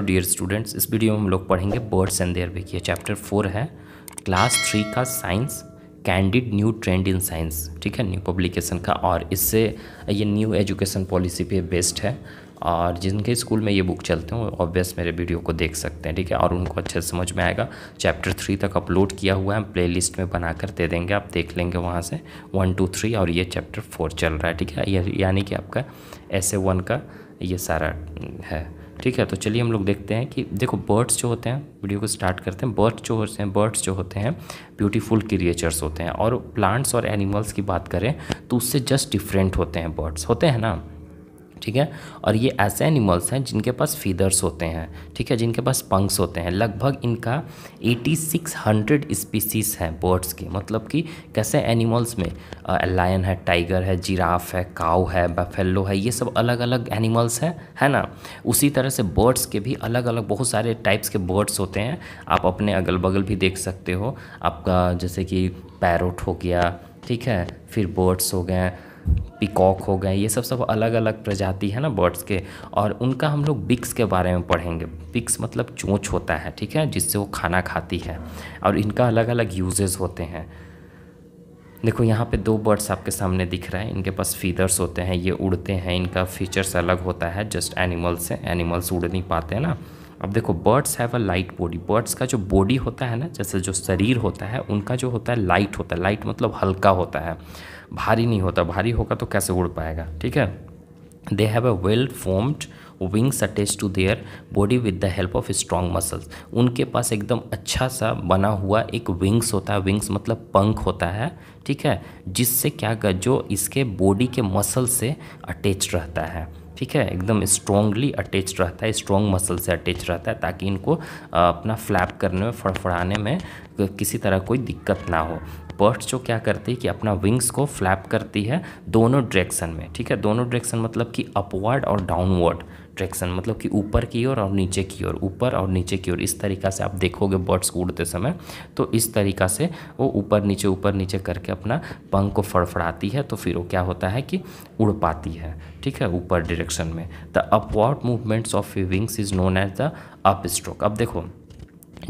dear students इस video में हम लोग पढ़ेंगे बर्ड्स एंड देयर बिक ये चैप्टर फोर है क्लास थ्री का science candid new trend in science ठीक है न्यू पब्लिकेशन का और इससे ये न्यू एजुकेशन पॉलिसी पे बेस्ड है और जिनके स्कूल में ये बुक चलते हैं ऑब्वियस मेरे वीडियो को देख सकते हैं ठीक है और उनको अच्छे से समझ में आएगा चैप्टर थ्री तक अपलोड किया हुआ है प्ले लिस्ट में बना कर दे देंगे आप देख लेंगे वहाँ से वन टू थ्री और ये चैप्टर फोर चल रहा है ठीक है यानी कि आपका एस ए वन का ये सारा हम्म, है ठीक है तो चलिए हम लोग देखते हैं कि देखो बर्ड्स जो होते हैं वीडियो को स्टार्ट करते हैं बर्ड्स जो होते हैं बर्ड्स जो होते हैं ब्यूटीफुल क्रिएचर्स होते हैं और प्लांट्स और एनिमल्स की बात करें तो उससे जस्ट डिफरेंट होते हैं बर्ड्स होते हैं ना ठीक है और ये ऐसे एनिमल्स हैं जिनके पास फीदर्स होते हैं ठीक है जिनके पास पंक्स होते हैं लगभग इनका 8600 स्पीसीज हैं बर्ड्स के मतलब कि कैसे एनिमल्स में लायन है टाइगर है जिराफ है काउ है बफेलो है ये सब अलग अलग एनिमल्स हैं है ना उसी तरह से बर्ड्स के भी अलग अलग बहुत सारे टाइप्स के बर्ड्स होते हैं आप अपने अगल बगल भी देख सकते हो आपका जैसे कि पैरोट हो गया ठीक है फिर बर्ड्स हो गए पिकॉक हो गए ये सब सब अलग अलग प्रजाति है ना बर्ड्स के और उनका हम लोग बिक्स के बारे में पढ़ेंगे बिक्स मतलब चोंच होता है ठीक है जिससे वो खाना खाती है और इनका अलग अलग यूजेस होते हैं देखो यहाँ पे दो बर्ड्स आपके सामने दिख रहे हैं इनके पास फीदर्स होते हैं ये उड़ते हैं इनका फीचर्स अलग होता है जस्ट एनिमल्स से एनिमल्स उड़ नहीं पाते हैं ना अब देखो birds have a light body birds का जो बॉडी होता है ना जैसे जो शरीर होता है उनका जो होता है लाइट होता है लाइट मतलब हल्का होता है भारी नहीं होता भारी होगा तो कैसे उड़ पाएगा ठीक है they have a well formed wings attach to their body with the help of strong muscles उनके पास एकदम अच्छा सा बना हुआ एक विंग्स होता है विंग्स मतलब पंख होता है ठीक है जिससे क्या कर जो इसके बॉडी के मसल से अटैच रहता है ठीक है एकदम स्ट्रॉन्गली अटैच रहता है स्ट्रॉन्ग मसल से अटैच रहता है ताकि इनको अपना फ्लैप करने में फड़फड़ाने में किसी तरह कोई दिक्कत ना हो बर्ड्स जो क्या करती है कि अपना विंग्स को फ्लैप करती है दोनों डायरेक्शन में ठीक है दोनों डायरेक्शन मतलब कि अपवर्ड और डाउनवर्ड ट्रैक्शन मतलब कि ऊपर की ओर और नीचे की ओर ऊपर और नीचे की ओर इस तरीका से आप देखोगे बर्ड्स को उड़ते समय तो इस तरीका से वो ऊपर नीचे ऊपर नीचे करके अपना पंख को फड़फड़ाती है तो फिर वो क्या होता है कि उड़ पाती है ठीक है ऊपर डायरेक्शन में the upward movements of wings is known as the up stroke अब देखो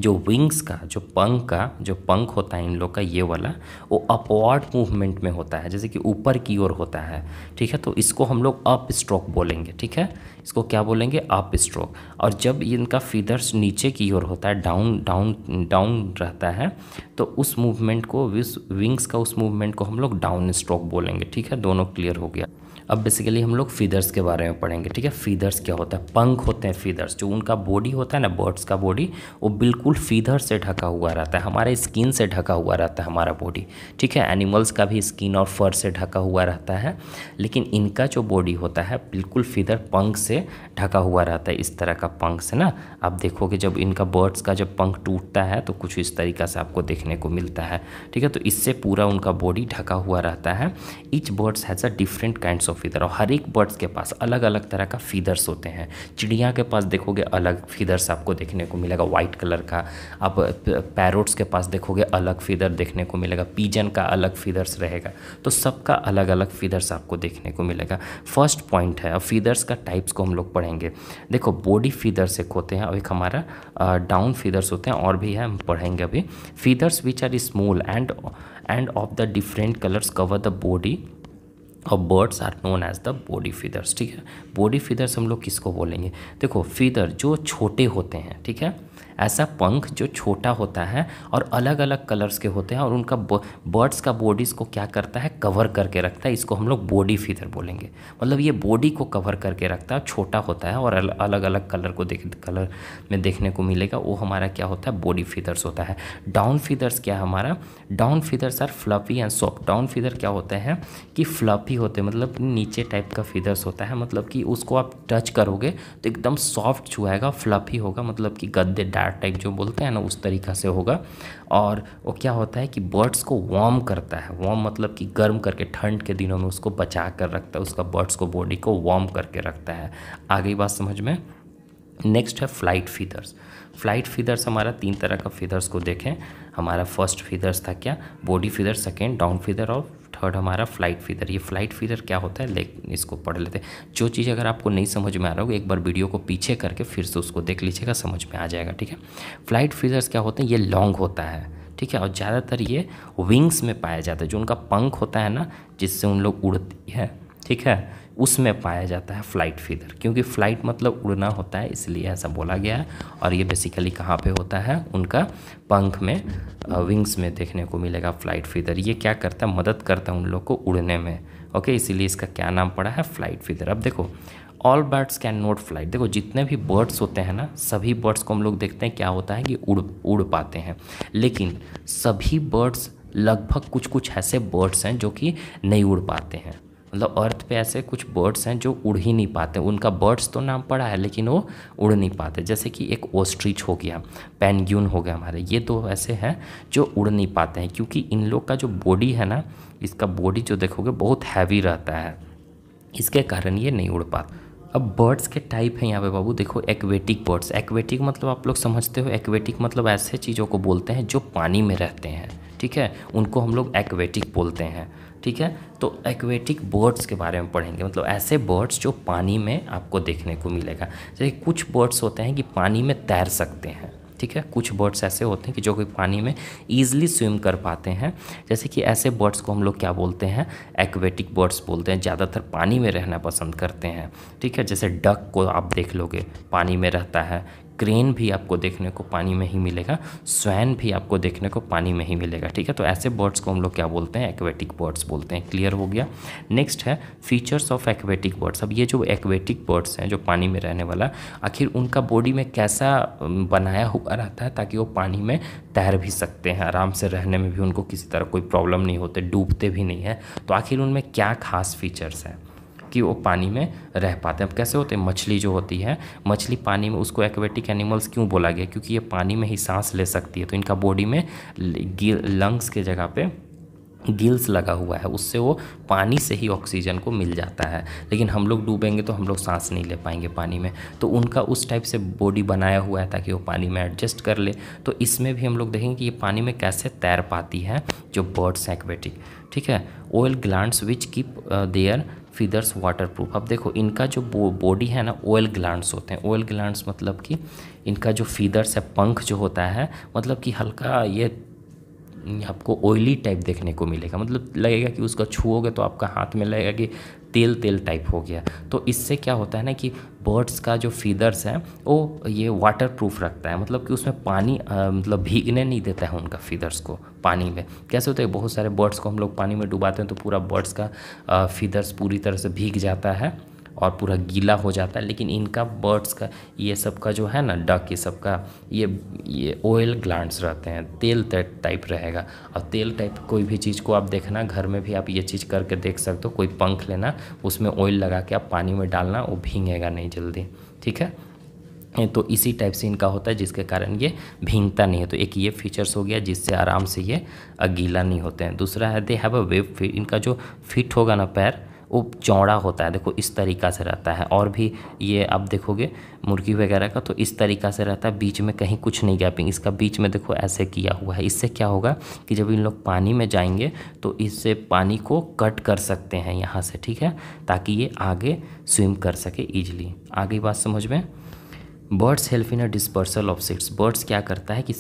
जो विंग्स का जो पंख का जो पंख होता है इन लोग का ये वाला वो अपवर्ड मूवमेंट में होता है जैसे कि ऊपर की ओर होता है ठीक है तो इसको हम लोग अप स्ट्रोक बोलेंगे ठीक है इसको क्या बोलेंगे अप स्ट्रोक और जब इनका फीदर्स नीचे की ओर होता है डाउन डाउन डाउन रहता है तो उस मूवमेंट को विंग्स का उस मूवमेंट को हम लोग डाउन स्ट्रोक बोलेंगे ठीक है दोनों क्लियर हो गया अब बेसिकली हम लोग फीदर्स के बारे में पढ़ेंगे ठीक है फीदर्स क्या होता है पंख होते हैं फीदर्स जो उनका बॉडी होता है ना बर्ड्स का बॉडी वो बिल्कुल फीदर से ढका हुआ रहता है हमारे स्किन से ढका हुआ रहता है हमारा बॉडी ठीक है एनिमल्स का भी स्किन और फर से ढका हुआ रहता है लेकिन इनका जो बॉडी होता है बिल्कुल फीदर पंख से ढका हुआ रहता है इस तरह का पंख से ना आप देखोगे जब इनका बर्ड्स का जब पंख टूटता है तो कुछ इस तरीका से आपको देखने को मिलता है ठीक है तो इससे पूरा उनका बॉडी ढका हुआ रहता है each birds has a different kinds of feather और हर एक बर्ड्स के पास अलग अलग तरह का फीदर्स होते हैं चिड़िया के पास देखोगे अलग फीदर्स आपको देखने को मिलेगा वाइट कलर का आप पैरोट्स के पास देखोगे अलग फीदर देखने को मिलेगा पीजन का अलग फीदर्स रहेगा तो सबका अलग अलग फीदर्स आपको देखने को मिलेगा फर्स्ट पॉइंट है और फीदर्स का टाइप्स को हम लोग पढ़ेंगे देखो बॉडी फीदर्स एक होते हैं और एक हमारा डाउन फीदर्स होते हैं और भी है हम पढ़ेंगे अभी feathers which are small and and of the different colours cover the body और birds are known as the body feathers ठीक है बॉडी फीदर्स हम लोग किसको बोलेंगे देखो फीदर जो छोटे होते हैं ठीक है ऐसा पंख जो छोटा होता है और अलग अलग कलर्स के होते हैं और उनका बर्ड्स का बॉडीज़ को क्या करता है कवर करके रखता है इसको हम लोग बॉडी फीदर बोलेंगे मतलब ये बॉडी को कवर करके रखता है छोटा होता है और अलग अलग कलर को देख कलर में देखने को मिलेगा वो हमारा क्या होता है बॉडी फीदर्स होता है डाउन फीदर्स क्या है हमारा down feathers are fluffy and soft down feather क्या होते हैं कि फ्लफी होते हैं मतलब नीचे टाइप का फीदर्स होता है मतलब कि उसको आप टच करोगे तो एकदम सॉफ्ट छुआएगा फ्लफी होगा मतलब कि गद्देदार हार्ट टाइप जो बोलते हैं ना उस तरीका से होगा और वो क्या होता है कि बर्ड्स को वार्म करता है वार्म मतलब कि गर्म करके ठंड के दिनों में उसको बचा कर रखता है उसका बर्ड्स को बॉडी को वार्म करके रखता है आगे बात समझ में नेक्स्ट है फ्लाइट फीदर्स फ्लाइट फीदर्स हमारा तीन तरह का फीदर्स को देखें हमारा फर्स्ट फीदर्स था क्या body feather second down feather और थर्ड हमारा फ्लाइट फीदर ये फ्लाइट फीदर क्या होता है लेकिन इसको पढ़ लेते हैं जो चीज़ अगर आपको नहीं समझ में आ रहा हो एक बार वीडियो को पीछे करके फिर से उसको देख लीजिएगा समझ में आ जाएगा ठीक है फ्लाइट फीदर्स क्या होते हैं ये लॉन्ग होता है ठीक है और ज़्यादातर ये विंग्स में पाया जाता है जो उनका पंख होता है ना जिससे उन लोग उड़ती है ठीक है उसमें पाया जाता है फ़्लाइट फीदर क्योंकि फ़्लाइट मतलब उड़ना होता है इसलिए ऐसा बोला गया है और ये बेसिकली कहाँ पे होता है उनका पंख में विंग्स में देखने को मिलेगा फ़्लाइट फीदर ये क्या करता है मदद करता है उन लोग को उड़ने में ओके इसीलिए इसका क्या नाम पड़ा है फ़्लाइट फीदर अब देखो all birds can not flight देखो जितने भी बर्ड्स होते हैं ना सभी बर्ड्स को हम लोग देखते हैं क्या होता है कि उड़ उड़ पाते हैं लेकिन सभी बर्ड्स लगभग कुछ कुछ ऐसे बर्ड्स हैं जो कि नहीं उड़ पाते हैं मतलब अर्थ पे ऐसे कुछ बर्ड्स हैं जो उड़ ही नहीं पाते उनका बर्ड्स तो नाम पड़ा है लेकिन वो उड़ नहीं पाते जैसे कि एक ओस्ट्रिच हो गया पेनग्यून हो गया हमारे ये दो ऐसे हैं जो उड़ नहीं पाते हैं क्योंकि इन लोग का जो बॉडी है ना इसका बॉडी जो देखोगे बहुत हैवी रहता है इसके कारण ये नहीं उड़ पाते अब बर्ड्स के टाइप हैं यहाँ पे बाबू देखो एक्वेटिक बर्ड्स एक्वेटिक मतलब आप लोग समझते हो एक्वेटिक मतलब ऐसे चीज़ों को बोलते हैं जो पानी में रहते हैं ठीक है उनको हम लोग एक्वेटिक बोलते हैं ठीक है तो एक्वेटिक बर्ड्स के बारे में पढ़ेंगे मतलब ऐसे बर्ड्स जो पानी में आपको देखने को मिलेगा जैसे कुछ बर्ड्स होते हैं कि पानी में तैर सकते हैं ठीक है कुछ बर्ड्स ऐसे होते हैं कि जो कि पानी में ईजिली स्विम कर पाते हैं जैसे कि ऐसे बर्ड्स को हम लोग क्या बोलते हैं एक्वेटिक बर्ड्स बोलते हैं ज़्यादातर पानी में रहना पसंद करते हैं ठीक है जैसे डक को आप देख लोगे पानी में रहता है क्रेन भी आपको देखने को पानी में ही मिलेगा स्वैन भी आपको देखने को पानी में ही मिलेगा ठीक है तो ऐसे बर्ड्स को हम लोग क्या बोलते हैं एक्वेटिक बर्ड्स बोलते हैं क्लियर हो गया नेक्स्ट है फीचर्स ऑफ एक्वेटिक बर्ड्स अब ये जो एक्वेटिक बर्ड्स हैं जो पानी में रहने वाला आखिर उनका बॉडी में कैसा बनाया हुआ रहता है ताकि वो पानी में तैर भी सकते हैं आराम से रहने में भी उनको किसी तरह कोई प्रॉब्लम नहीं होते डूबते भी नहीं है तो आखिर उनमें क्या खास फीचर्स हैं कि वो पानी में रह पाते हैं अब कैसे होते हैं मछली जो होती है मछली पानी में उसको एक्वेटिक एनिमल्स क्यों बोला गया क्योंकि ये पानी में ही सांस ले सकती है तो इनका बॉडी में लंग्स के जगह पे गिल्स लगा हुआ है उससे वो पानी से ही ऑक्सीजन को मिल जाता है लेकिन हम लोग डूबेंगे तो हम लोग सांस नहीं ले पाएंगे पानी में तो उनका उस टाइप से बॉडी बनाया हुआ है ताकि वो पानी में एडजस्ट कर ले तो इसमें भी हम लोग देखेंगे कि ये पानी में कैसे तैर पाती है जो बर्ड्स एक्वेटिक ठीक है oil glands which keep their feathers waterproof अब देखो इनका जो बॉडी है ना ऑयल ग्लैंड्स होते हैं ऑयल ग्लैंड्स मतलब कि इनका जो फीदर्स है पंख जो होता है मतलब कि हल्का ये आपको ऑयली टाइप देखने को मिलेगा मतलब लगेगा कि उसका छुओगे तो आपका हाथ में लगेगा कि तेल तेल टाइप हो गया तो इससे क्या होता है ना कि बर्ड्स का जो फीदर्स हैं वो ये वाटर प्रूफ रखता है मतलब कि उसमें पानी आ, मतलब भीगने नहीं देता है उनका फीदर्स को पानी में कैसे होता है बहुत सारे बर्ड्स को हम लोग पानी में डुबाते हैं तो पूरा बर्ड्स का आ, फीदर्स पूरी तरह से भीग जाता है और पूरा गीला हो जाता है लेकिन इनका बर्ड्स का ये सब का जो है ना डक ये सब का ये ये ऑयल ग्लैंड्स रहते हैं तेल टाइप रहेगा और तेल टाइप कोई भी चीज़ को आप देखना घर में भी आप ये चीज़ करके देख सकते हो कोई पंख लेना उसमें ऑयल लगा के आप पानी में डालना वो भींगेगा नहीं जल्दी ठीक है तो इसी टाइप से इनका होता है जिसके कारण ये भींगता नहीं है तो एक ये फीचर्स हो गया जिससे आराम से ये गीला नहीं होते हैं दूसरा है they have a web feet इनका जो फिट होगा ना पैर वो चौड़ा होता है देखो इस तरीका से रहता है और भी ये आप देखोगे मुर्गी वगैरह का तो इस तरीका से रहता है बीच में कहीं कुछ नहीं गैपिंग इसका बीच में देखो ऐसे किया हुआ है इससे क्या होगा कि जब इन लोग पानी में जाएंगे तो इससे पानी को कट कर सकते हैं यहाँ से ठीक है ताकि ये आगे स्विम कर सके ईजिली आगे बात समझ में birds help in a dispersal of seeds birds क्या करता है कि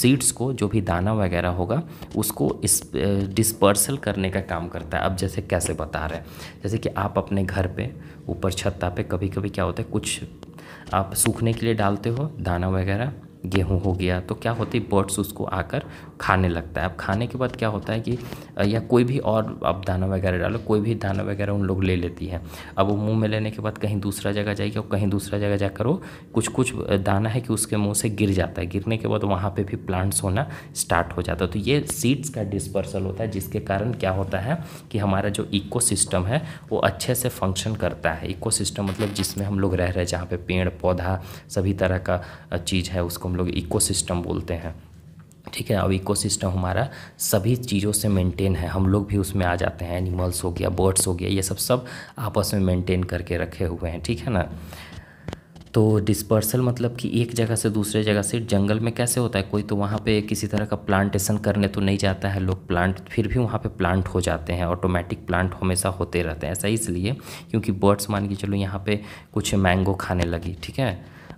सीड्स को जो भी दाना वगैरह होगा उसको इस डिस्पर्सल करने का काम करता है अब जैसे कैसे बता रहे हैं जैसे कि आप अपने घर पे ऊपर छत्ता पे कभी कभी क्या होता है कुछ आप सूखने के लिए डालते हो दाना वगैरह गेहूँ हो गया तो क्या होती है बर्ड्स उसको आकर खाने लगता है अब खाने के बाद क्या होता है कि या कोई भी और अब दाना वगैरह डालो कोई भी दाना वगैरह उन लोग ले लेती है अब वो मुंह में लेने के बाद कहीं दूसरा जगह जाएगी और कहीं दूसरा जगह जाकर वो कुछ कुछ दाना है कि उसके मुँह से गिर जाता है गिरने के बाद वहाँ पर भी प्लांट्स होना स्टार्ट हो जाता है तो ये सीड्स का डिस्पर्सल होता है जिसके कारण क्या होता है कि हमारा जो इको है वो अच्छे से फंक्शन करता है इको मतलब जिसमें हम लोग रह रहे हैं जहाँ पर पेड़ पौधा सभी तरह का चीज़ है उसको हम लोग इको बोलते हैं ठीक है अब इकोसिस्टम हमारा सभी चीज़ों से मेंटेन है हम लोग भी उसमें आ जाते हैं एनिमल्स हो गया बर्ड्स हो गया ये सब सब आपस में मेंटेन करके रखे हुए हैं ठीक है ना तो डिस्पर्सल मतलब कि एक जगह से दूसरे जगह से जंगल में कैसे होता है कोई तो वहाँ पे किसी तरह का प्लांटेशन करने तो नहीं जाता है लोग प्लांट फिर भी वहाँ पे प्लांट हो जाते हैं ऑटोमेटिक प्लांट हमेशा होते रहते हैं ऐसा इसलिए क्योंकि बर्ड्स मान के चलो यहाँ पे कुछ मैंगो खाने लगी ठीक है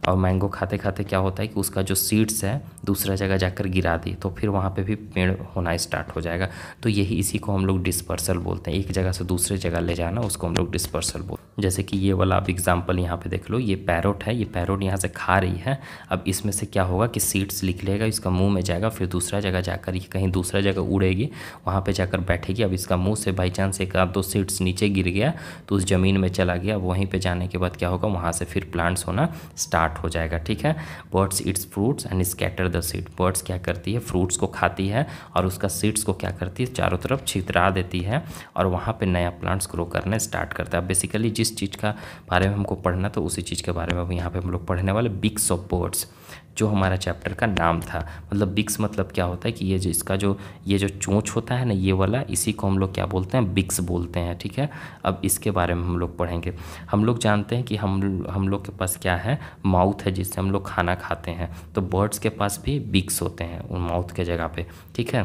और मैंगो खाते खाते क्या होता है कि उसका जो सीड्स है दूसरा जगह जाकर गिरा दी तो फिर वहाँ पे भी पेड़ होना स्टार्ट हो जाएगा तो यही इसी को हम लोग डिस्पर्सल बोलते हैं एक जगह से दूसरे जगह ले जाना उसको हम लोग डिस्पर्सल बोलते हैं जैसे कि ये वाला आप एग्ज़ाम्पल यहाँ पे देख लो ये पैरोट है ये पैरोट यहाँ से खा रही है अब इसमें से क्या होगा कि सीड्स निकलेगा इसका मुँह में जाएगा फिर दूसरा जगह जाकर ये कहीं दूसरा जगह उड़ेगी वहाँ पर जाकर बैठेगी अब इसका मुँह से बाई चांस एक आध दो सीड्स नीचे गिर गया तो उस ज़मीन में चला गया वहीं पर जाने के बाद क्या होगा वहाँ से फिर प्लांट्स होना स्टार्ट स्टार्ट हो जाएगा ठीक है birds eats fruits and scatter the seed birds क्या करती है फ्रूट्स को खाती है और उसका सीड्स को क्या करती है चारों तरफ छितरा देती है और वहाँ पर नया प्लांट्स ग्रो करना स्टार्ट करता है बेसिकली जिस चीज़ का बारे में हमको पढ़ना तो उसी चीज़ के बारे में अब यहाँ पर हम लोग पढ़ने वाले बिग्स ऑफ बर्ड्स जो हमारा चैप्टर का नाम था मतलब बिक्स मतलब क्या होता है कि ये जो इसका जो ये जो चोंच होता है ना ये वाला इसी को हम लोग क्या बोलते हैं बिक्स बोलते हैं ठीक है अब इसके बारे में हम लोग पढ़ेंगे हम लोग जानते हैं कि हम हम लोग के पास क्या है माउथ है जिससे हम लोग खाना खाते हैं तो बर्ड्स के पास भी बिक्स होते हैं उन माउथ के जगह पर ठीक है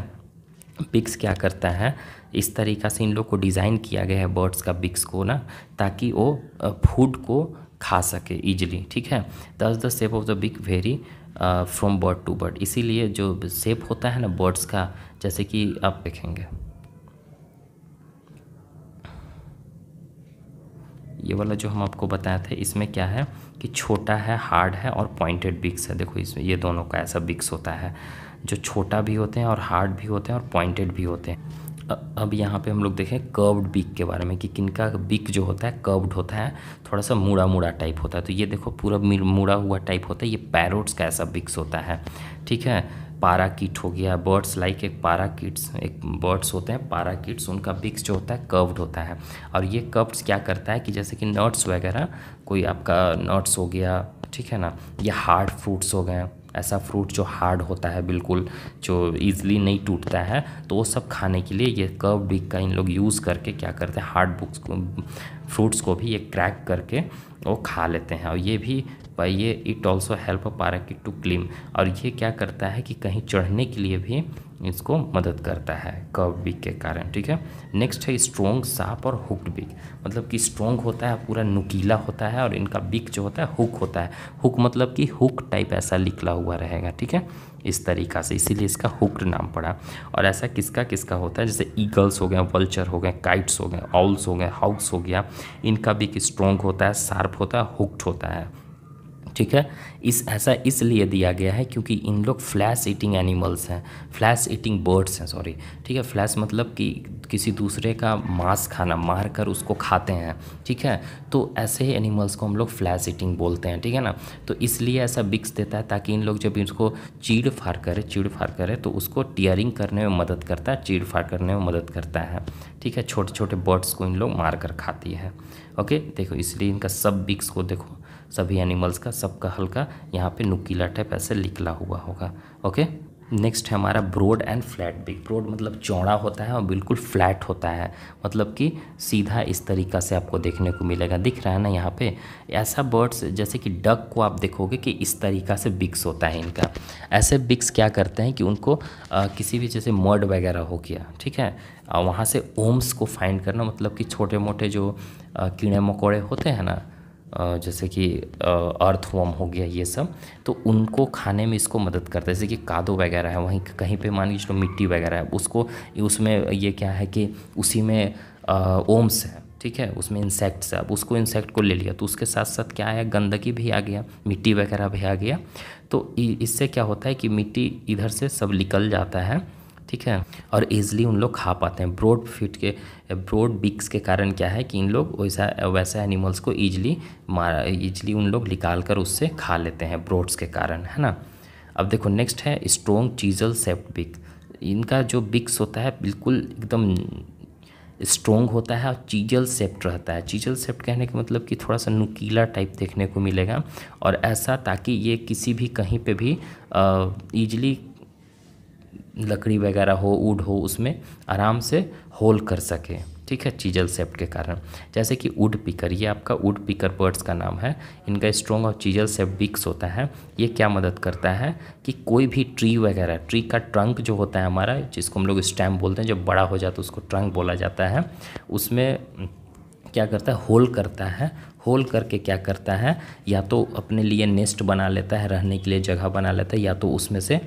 बिक्स क्या करता है इस तरीका से इन लोग को डिज़ाइन किया गया है बर्ड्स का बिक्स को ना ताकि वो फूड को खा सके इजीली ठीक है thus the shape of the beak vary from bird to bird इसीलिए जो सेप होता है ना बर्ड्स का जैसे कि आप देखेंगे ये वाला जो हम आपको बताया थे इसमें क्या है कि छोटा है हार्ड है और पॉइंटेड बिक्स है देखो इसमें ये दोनों का ऐसा बिक्स होता है जो छोटा भी होते हैं और हार्ड भी होते हैं और पॉइंटेड भी होते हैं अब यहाँ पे हम लोग देखें कर्व्ड बीक के बारे में कि किनका बीक जो होता है कर्व्ड होता है थोड़ा सा मुड़ा मुड़ा टाइप होता है तो ये देखो पूरा मुड़ा हुआ टाइप होता है ये पैरोट्स का ऐसा बिक्स होता है ठीक है पारा किट हो गया बर्ड्स लाइक एक पारा किट्स एक बर्ड्स होते हैं पारा किट्स उनका बिक्स जो होता है कर्व्ड होता है और ये कर्व्स क्या करता है कि जैसे कि नट्स वगैरह कोई आपका नट्स हो गया ठीक है ना या हार्ड फ्रूट्स हो गए ऐसा फ्रूट जो हार्ड होता है बिल्कुल जो ईज़िली नहीं टूटता है तो वो सब खाने के लिए ये कर्व बिक का इन लोग यूज़ करके क्या करते हैं हार्ड बुक्स को फ्रूट्स को भी ये क्रैक करके वो खा लेते हैं और ये भी ये it also help a parakeet to climb और ये क्या करता है कि कहीं चढ़ने के लिए भी इसको मदद करता है कर्व बिक के कारण ठीक है नेक्स्ट है स्ट्रोंग सांप और हुक्ड बिक मतलब कि स्ट्रोंग होता है पूरा नुकीला होता है और इनका बिक जो होता है हुक होता है हुक मतलब कि हुक टाइप ऐसा निकला हुआ रहेगा ठीक है इस तरीका से इसीलिए इसका हुक्ड नाम पड़ा और ऐसा किसका किसका होता है जैसे ईगल्स हो गए वल्चर हो गए काइट्स हो गए ऑल्स हो गए हाउस हो गया इनका बिक स्ट्रोंग होता है शार्प होता है हुक्ड होता है ठीक है इस ऐसा इसलिए दिया गया है क्योंकि इन लोग फ्लैश ईटिंग एनिमल्स हैं फ्लैश ईटिंग बर्ड्स हैं सॉरी ठीक है फ्लैश मतलब कि किसी दूसरे का मांस खाना मार कर उसको खाते हैं ठीक है तो ऐसे ही एनिमल्स को हम लोग फ्लैश ईटिंग बोलते हैं ठीक है ना तो इसलिए ऐसा बिक्स देता है ताकि इन लोग जब इसको चीड़ फाड़ करें चीड़ फाड़ करें तो उसको टीयरिंग करने में मदद करता है चीड़ फाड़ करने में मदद करता है ठीक है छोटे छोटे बर्ड्स को इन लोग मार कर खाती है ओके देखो इसलिए इनका सब बिक्स को देखो सभी एनिमल्स का सबका हल्का यहाँ पे नुकीला टाइप ऐसे निकला हुआ होगा ओके नेक्स्ट है हमारा broad and flat beak broad मतलब चौड़ा होता है और बिल्कुल फ्लैट होता है मतलब कि सीधा इस तरीका से आपको देखने को मिलेगा दिख रहा है ना यहाँ पे ऐसा बर्ड्स जैसे कि डक को आप देखोगे कि इस तरीका से बिग्स होता है इनका ऐसे बिक्स क्या करते हैं कि उनको आ, किसी भी जैसे मर्ड वगैरह हो गया ठीक है वहाँ से ओम्स को फाइंड करना मतलब कि छोटे मोटे जो कीड़े मकोड़े होते हैं ना जैसे कि अर्थवॉम हो गया ये सब तो उनको खाने में इसको मदद करता है जैसे कि कादो वगैरह है वहीं कहीं पे मान लीजिए मिट्टी वगैरह है उसको उसमें ये क्या है कि उसी में ओम्स है ठीक है उसमें इंसेक्ट्स है अब उसको इंसेक्ट को ले लिया तो उसके साथ साथ क्या आया गंदगी भी आ गया मिट्टी वगैरह भी आ गया तो इससे क्या होता है कि मिट्टी इधर से सब निकल जाता है ठीक है और ईज़िली उन लोग खा पाते हैं ब्रॉड फिट के ब्रॉड बिक्स के कारण क्या है कि इन लोग वैसा वैसा एनिमल्स को ईजली मार ईजली उन लोग निकाल कर उससे खा लेते हैं ब्रोड्स के कारण है ना अब देखो नेक्स्ट है स्ट्रोंग चीजल सेप्ट बिक इनका जो बिक्स होता है बिल्कुल एकदम स्ट्रोंग होता है और चीजल सेप्ट रहता है चीजल सेप्ट कहने का मतलब कि थोड़ा सा नुकीला टाइप देखने को मिलेगा और ऐसा ताकि ये किसी भी कहीं पे भी ईजली लकड़ी वगैरह हो वुड हो उसमें आराम से होल कर सके ठीक है चीजल सेफ्ट के कारण जैसे कि वुड पिकर ये आपका वुड पिकर बर्ड्स का नाम है इनका स्ट्रॉन्ग और चीजल सेफ्ट बिक्स होता है ये क्या मदद करता है कि कोई भी ट्री वगैरह ट्री का ट्रंक जो होता है हमारा जिसको हम लोग स्टैम बोलते हैं जब बड़ा हो जाता है उसको ट्रंक बोला जाता है उसमें क्या करता है होल करता है होल करके क्या करता है या तो अपने लिए नेस्ट बना लेता है रहने के लिए जगह बना लेता है या तो उसमें से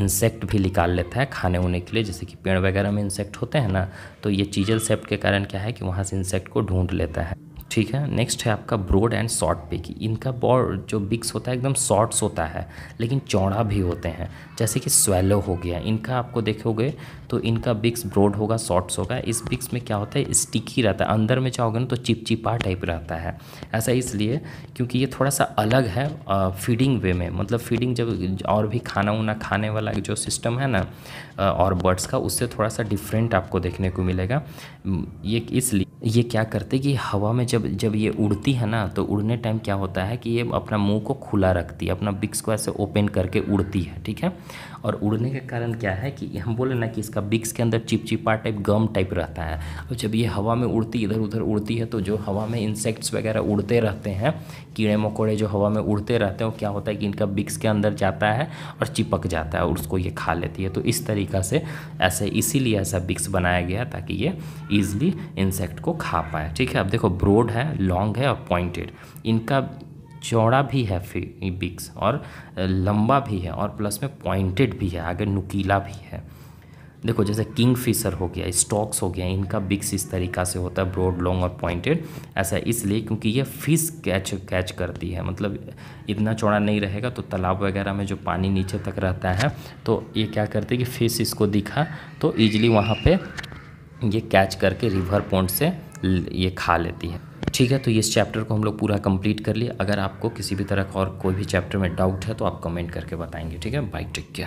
इंसेक्ट भी निकाल लेता है खाने उने के लिए जैसे कि पेड़ वगैरह में इंसेक्ट होते हैं ना तो ये चीजल सेप्ट के कारण क्या है कि वहाँ से इंसेक्ट को ढूंढ लेता है ठीक है नेक्स्ट है आपका ब्रॉड एंड शॉर्ट पिक इनका बॉड जो बिक्स होता है एकदम शॉर्ट्स होता है लेकिन चौड़ा भी होते हैं जैसे कि स्वेलो हो गया इनका आपको देखोगे तो इनका बिक्स ब्रॉड होगा शॉर्ट्स होगा इस बिक्स में क्या होता है स्टिकी रहता है अंदर में जाओगे ना तो चिपचिपा टाइप रहता है ऐसा इसलिए क्योंकि ये थोड़ा सा अलग है फीडिंग वे में मतलब फीडिंग जब और भी खाना उना खाने वाला जो सिस्टम है ना और बर्ड्स का उससे थोड़ा सा डिफरेंट आपको देखने को मिलेगा ये इसलिए ये क्या करते कि हवा में जब जब जब ये उड़ती है ना तो उड़ने टाइम क्या होता है कि ये अपना मुंह को खुला रखती है अपना बिक्स को ऐसे ओपन करके उड़ती है ठीक है और उड़ने के कारण क्या है कि हम बोले ना कि इसका बिक्स के अंदर चिपचिपा टाइप गम टाइप रहता है और जब ये हवा में उड़ती इधर उधर उड़ती है तो जो हवा में इंसेक्ट्स वगैरह उड़ते रहते हैं कीड़े मकोड़े जो हवा में उड़ते रहते हैं क्या होता है कि इनका बिक्स के अंदर जाता है और चिपक जाता है और उसको ये खा लेती है तो इस तरीका से ऐसे इसीलिए ऐसा बिक्स बनाया गया ताकि ये ईजिली इंसेक्ट को खा पाए ठीक है अब देखो ब्रोड है लॉन्ग है और पॉइंटेड इनका चौड़ा भी है बिक्स और लंबा भी है और प्लस में पॉइंटेड भी है आगे नुकीला भी है देखो जैसे किंग फिशर हो गया स्टॉक्स हो गया इनका बिक्स इस तरीका से होता है ब्रॉड लॉन्ग और पॉइंटेड ऐसा इसलिए क्योंकि ये फिश कैच कैच करती है मतलब इतना चौड़ा नहीं रहेगा तो तालाब वगैरह में जो पानी नीचे तक रहता है तो ये क्या करती है कि फिश इसको दिखा तो ईजिली वहाँ पर ये कैच करके रिवर पॉइंट से ये खा लेती है ठीक है तो इस चैप्टर को हम लोग पूरा कंप्लीट कर लिए अगर आपको किसी भी तरह का और कोई भी चैप्टर में डाउट है तो आप कमेंट करके बताएंगे ठीक है बाई टेक केयर